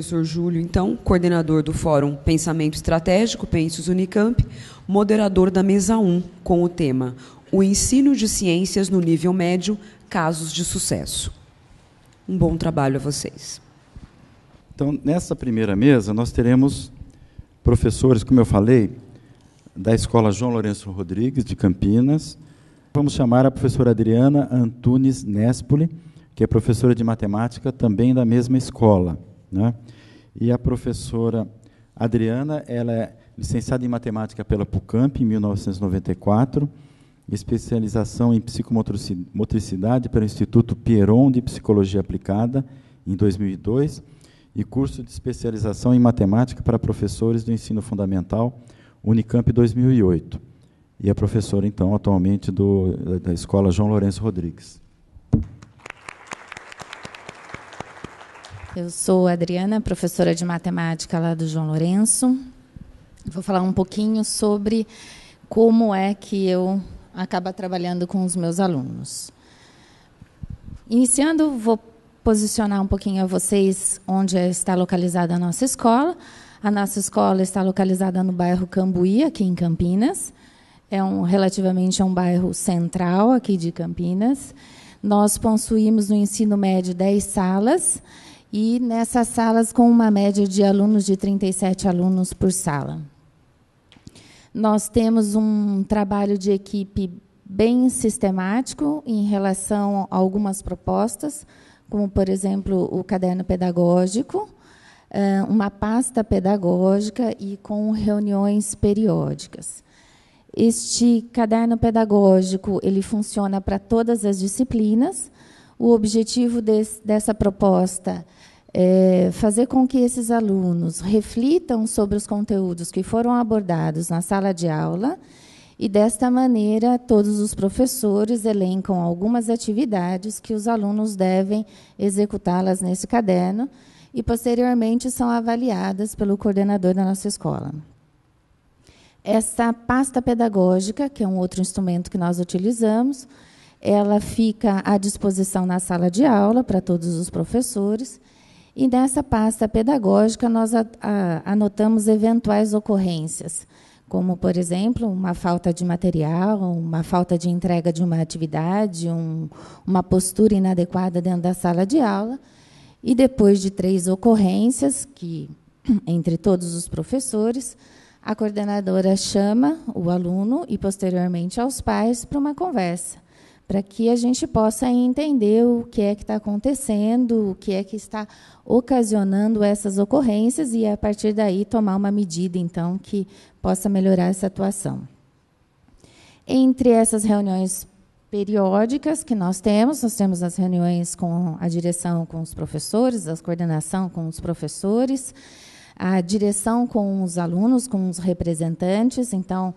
professor Júlio, então, coordenador do Fórum Pensamento Estratégico, Pensos Unicamp, moderador da mesa 1, com o tema O ensino de ciências no nível médio, casos de sucesso. Um bom trabalho a vocês. Então, nessa primeira mesa, nós teremos professores, como eu falei, da Escola João Lourenço Rodrigues, de Campinas. Vamos chamar a professora Adriana Antunes Nespoli, que é professora de matemática também da mesma escola. Né? E a professora Adriana, ela é licenciada em matemática pela PUCAMP em 1994, especialização em psicomotricidade pelo Instituto Pieron de Psicologia Aplicada em 2002 e curso de especialização em matemática para professores do ensino fundamental Unicamp 2008. E a é professora então atualmente do, da escola João Lourenço Rodrigues. Eu sou Adriana, professora de matemática lá do João Lourenço. Vou falar um pouquinho sobre como é que eu acaba trabalhando com os meus alunos. Iniciando, vou posicionar um pouquinho a vocês onde é, está localizada a nossa escola. A nossa escola está localizada no bairro Cambuí, aqui em Campinas. É um relativamente um bairro central aqui de Campinas. Nós possuímos no ensino médio 10 salas e nessas salas com uma média de alunos de 37 alunos por sala. Nós temos um trabalho de equipe bem sistemático em relação a algumas propostas, como, por exemplo, o caderno pedagógico, uma pasta pedagógica e com reuniões periódicas. Este caderno pedagógico ele funciona para todas as disciplinas, o objetivo desse, dessa proposta é fazer com que esses alunos reflitam sobre os conteúdos que foram abordados na sala de aula e, desta maneira, todos os professores elencam algumas atividades que os alunos devem executá-las nesse caderno e, posteriormente, são avaliadas pelo coordenador da nossa escola. Essa pasta pedagógica, que é um outro instrumento que nós utilizamos, ela fica à disposição na sala de aula para todos os professores. E nessa pasta pedagógica, nós a, a, anotamos eventuais ocorrências, como, por exemplo, uma falta de material, uma falta de entrega de uma atividade, um, uma postura inadequada dentro da sala de aula. E depois de três ocorrências, que entre todos os professores, a coordenadora chama o aluno e, posteriormente, aos pais para uma conversa para que a gente possa entender o que é que está acontecendo, o que é que está ocasionando essas ocorrências e, a partir daí, tomar uma medida, então, que possa melhorar essa atuação. Entre essas reuniões periódicas que nós temos, nós temos as reuniões com a direção com os professores, a coordenação com os professores, a direção com os alunos, com os representantes, então,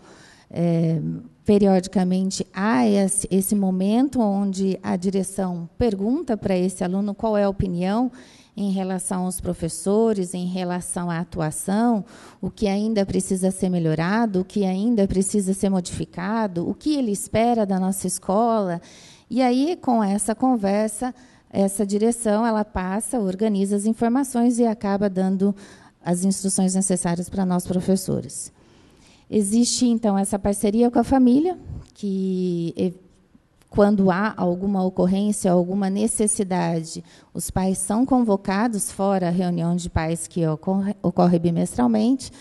é, periodicamente há esse, esse momento onde a direção pergunta para esse aluno qual é a opinião em relação aos professores, em relação à atuação, o que ainda precisa ser melhorado, o que ainda precisa ser modificado, o que ele espera da nossa escola. E aí, com essa conversa, essa direção ela passa, organiza as informações e acaba dando as instruções necessárias para nós professores. Existe, então, essa parceria com a família, que quando há alguma ocorrência, alguma necessidade, os pais são convocados, fora a reunião de pais que ocorre, ocorre bimestralmente,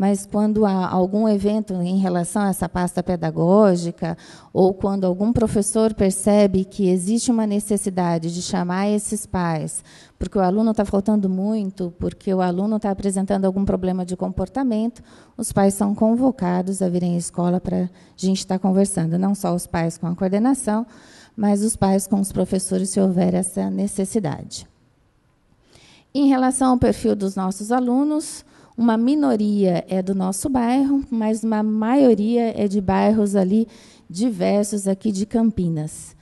mas quando há algum evento em relação a essa pasta pedagógica, ou quando algum professor percebe que existe uma necessidade de chamar esses pais, porque o aluno está faltando muito, porque o aluno está apresentando algum problema de comportamento, os pais são convocados a virem à escola para a gente estar tá conversando, não só os pais com a coordenação, mas os pais com os professores, se houver essa necessidade. Em relação ao perfil dos nossos alunos, uma minoria é do nosso bairro, mas uma maioria é de bairros ali diversos aqui de Campinas.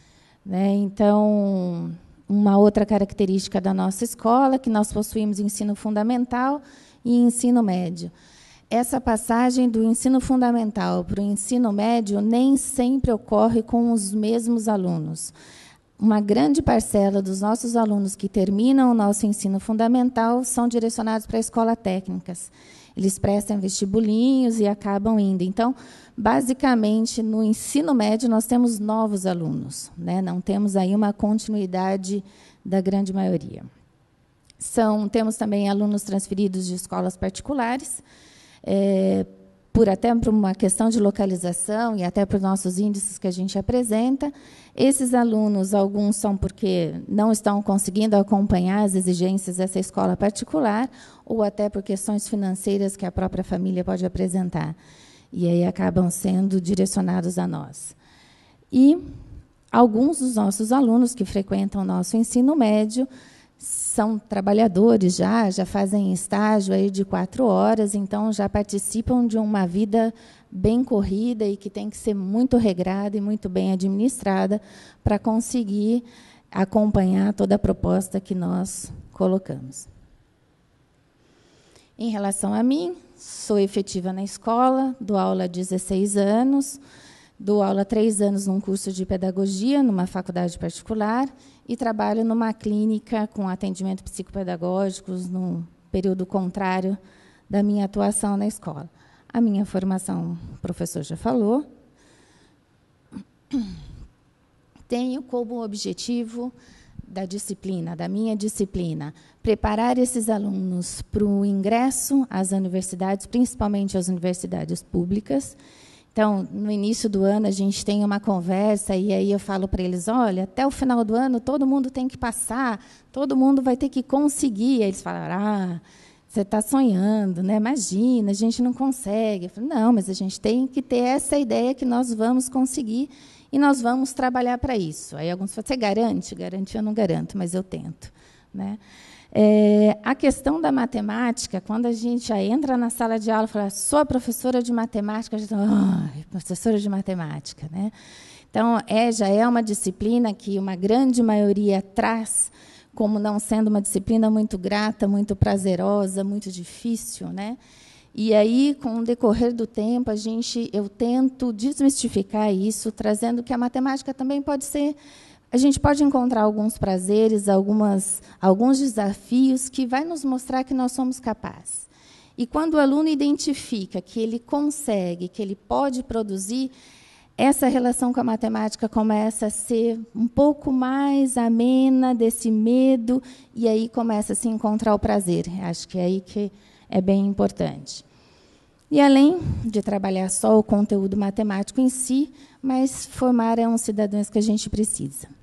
Né? Então, uma outra característica da nossa escola, é que nós possuímos ensino fundamental e ensino médio. Essa passagem do ensino fundamental para o ensino médio nem sempre ocorre com os mesmos alunos uma grande parcela dos nossos alunos que terminam o nosso ensino fundamental são direcionados para a escola técnicas. Eles prestam vestibulinhos e acabam indo. Então, basicamente, no ensino médio, nós temos novos alunos, né? não temos aí uma continuidade da grande maioria. São, temos também alunos transferidos de escolas particulares, é, por até por uma questão de localização e até por nossos índices que a gente apresenta. Esses alunos, alguns são porque não estão conseguindo acompanhar as exigências dessa escola particular, ou até por questões financeiras que a própria família pode apresentar. E aí acabam sendo direcionados a nós. E alguns dos nossos alunos que frequentam o nosso ensino médio são trabalhadores já, já fazem estágio aí de quatro horas, então já participam de uma vida bem corrida e que tem que ser muito regrada e muito bem administrada para conseguir acompanhar toda a proposta que nós colocamos. Em relação a mim, sou efetiva na escola, dou aula há 16 anos. Dou aula três anos num curso de pedagogia, numa faculdade particular, e trabalho numa clínica com atendimento psicopedagógico, num período contrário da minha atuação na escola. A minha formação, o professor já falou. Tenho como objetivo da disciplina, da minha disciplina, preparar esses alunos para o ingresso às universidades, principalmente às universidades públicas, então, no início do ano, a gente tem uma conversa e aí eu falo para eles: olha, até o final do ano todo mundo tem que passar, todo mundo vai ter que conseguir. Aí eles falaram: ah, você está sonhando, né? imagina, a gente não consegue. Eu falo, não, mas a gente tem que ter essa ideia que nós vamos conseguir e nós vamos trabalhar para isso. Aí alguns falam: você garante? Garante eu não garanto, mas eu tento. Né? É, a questão da matemática, quando a gente entra na sala de aula e fala, sou a professora de matemática, a gente fala, oh, professora de matemática. Né? Então, é, já é uma disciplina que uma grande maioria traz como não sendo uma disciplina muito grata, muito prazerosa, muito difícil, né? E aí, com o decorrer do tempo, a gente eu tento desmistificar isso, trazendo que a matemática também pode ser a gente pode encontrar alguns prazeres, algumas, alguns desafios que vai nos mostrar que nós somos capazes. E quando o aluno identifica que ele consegue, que ele pode produzir, essa relação com a matemática começa a ser um pouco mais amena desse medo e aí começa a se encontrar o prazer. Acho que é aí que é bem importante. E além de trabalhar só o conteúdo matemático em si, mas formar é um cidadão que a gente precisa.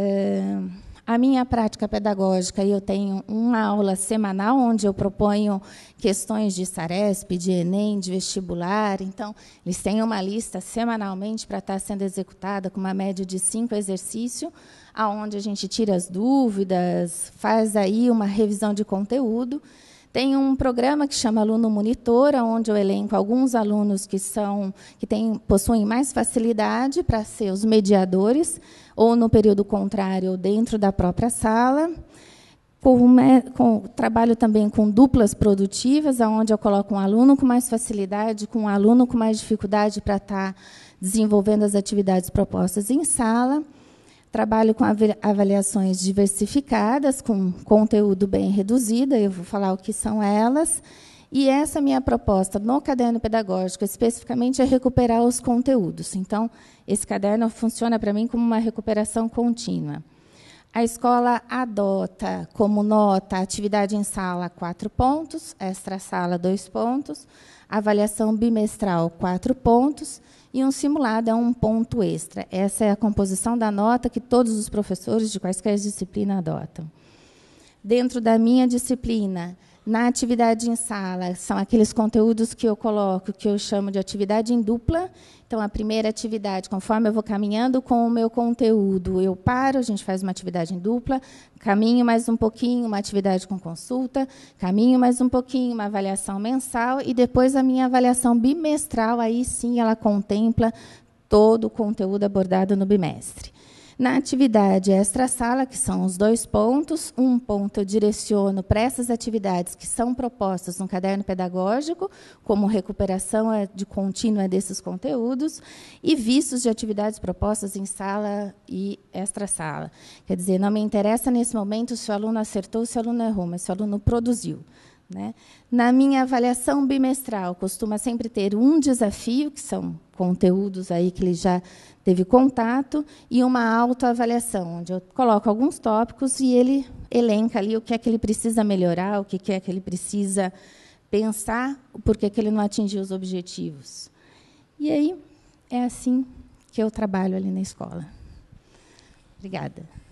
Ah, a minha prática pedagógica, eu tenho uma aula semanal onde eu proponho questões de Saresp, de Enem, de vestibular. Então, eles têm uma lista semanalmente para estar sendo executada com uma média de cinco exercícios, aonde a gente tira as dúvidas, faz aí uma revisão de conteúdo. Tem um programa que chama Aluno Monitora, onde eu elenco alguns alunos que são que têm, possuem mais facilidade para ser os mediadores, ou no período contrário, dentro da própria sala. com, trabalho também com duplas produtivas, onde eu coloco um aluno com mais facilidade, com um aluno com mais dificuldade para estar desenvolvendo as atividades propostas em sala. Trabalho com avaliações diversificadas, com conteúdo bem reduzido, eu vou falar o que são elas. E essa minha proposta no caderno pedagógico, especificamente, é recuperar os conteúdos. Então, esse caderno funciona para mim como uma recuperação contínua. A escola adota como nota atividade em sala, quatro pontos, extra sala, dois pontos, avaliação bimestral, quatro pontos, e um simulado é um ponto extra. Essa é a composição da nota que todos os professores de quaisquer disciplina adotam. Dentro da minha disciplina, na atividade em sala, são aqueles conteúdos que eu coloco, que eu chamo de atividade em dupla. Então, a primeira atividade, conforme eu vou caminhando com o meu conteúdo, eu paro, a gente faz uma atividade em dupla, caminho mais um pouquinho, uma atividade com consulta, caminho mais um pouquinho, uma avaliação mensal, e depois a minha avaliação bimestral, aí sim ela contempla todo o conteúdo abordado no bimestre. Na atividade extra-sala, que são os dois pontos, um ponto eu direciono para essas atividades que são propostas no caderno pedagógico, como recuperação é de contínua desses conteúdos, e vistos de atividades propostas em sala e extra-sala. Quer dizer, não me interessa nesse momento se o aluno acertou, se o aluno errou, mas se o aluno produziu. Né? Na minha avaliação bimestral, costuma sempre ter um desafio, que são conteúdos aí que ele já teve contato, e uma autoavaliação, onde eu coloco alguns tópicos e ele elenca ali o que é que ele precisa melhorar, o que é que ele precisa pensar, por que ele não atingiu os objetivos. E aí é assim que eu trabalho ali na escola. Obrigada.